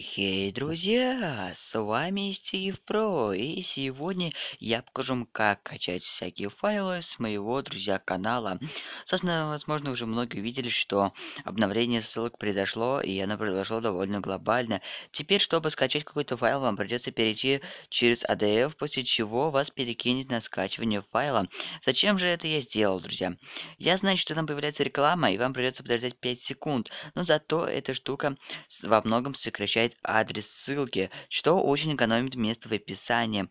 Хей, друзья, с вами Стив Про, и сегодня я покажу вам, как качать всякие файлы с моего друзья канала. Собственно, возможно, уже многие видели, что обновление ссылок произошло, и оно произошло довольно глобально. Теперь, чтобы скачать какой-то файл, вам придется перейти через ADF, а после чего вас перекинет на скачивание файла. Зачем же это я сделал, друзья? Я знаю, что там появляется реклама, и вам придется подождать 5 секунд, но зато эта штука во многом сокращает добавить адрес ссылки, что очень экономит место в описании.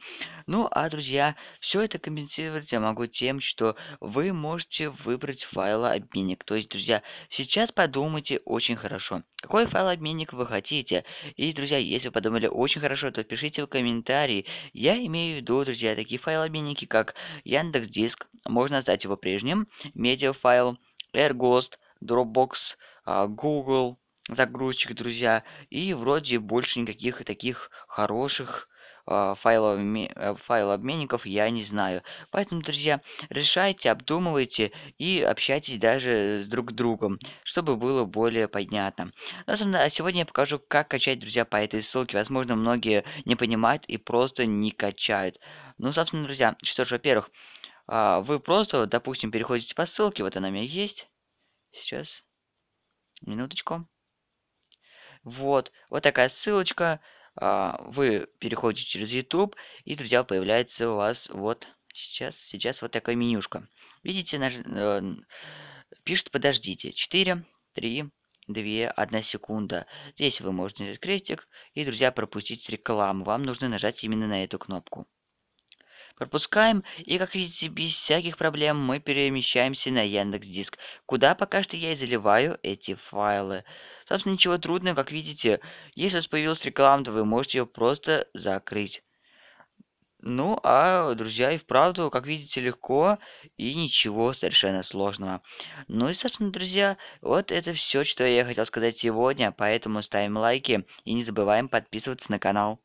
Ну а, друзья, все это компенсировать я могу тем, что вы можете выбрать файлообменник. То есть, друзья, сейчас подумайте очень хорошо, какой файлообменник вы хотите. И, друзья, если вы подумали очень хорошо, то пишите в комментарии. Я имею в виду, друзья, такие файлообменники, как Яндекс Диск, можно оставить его прежним, медиафайл, AirGhost, Dropbox, а, Google, загрузчик, друзья. И вроде больше никаких таких хороших а, файлов, э, обменников я не знаю. Поэтому, друзья, решайте, обдумывайте и общайтесь даже с друг другом, чтобы было более понятно. На самом деле, а сегодня я покажу, как качать, друзья, по этой ссылке. Возможно, многие не понимают и просто не качают. Ну, собственно, друзья, что ж, во-первых, а, вы просто, допустим, переходите по ссылке, вот она у меня есть. Сейчас, минуточку. Вот, вот такая ссылочка. А, вы переходите через YouTube, и, друзья, появляется у вас вот сейчас, сейчас вот такая менюшка. Видите, наш, э, пишет «Подождите». 4, 3, 2, 1 секунда. Здесь вы можете нажать крестик и, друзья, пропустить рекламу. Вам нужно нажать именно на эту кнопку. Пропускаем, и, как видите, без всяких проблем мы перемещаемся на Яндекс Диск, куда пока что я и заливаю эти файлы. Собственно, ничего трудного, как видите, если у вас появилась реклама, то вы можете ее просто закрыть. Ну, а, друзья, и вправду, как видите, легко и ничего совершенно сложного. Ну и, собственно, друзья, вот это все, что я хотел сказать сегодня, поэтому ставим лайки и не забываем подписываться на канал.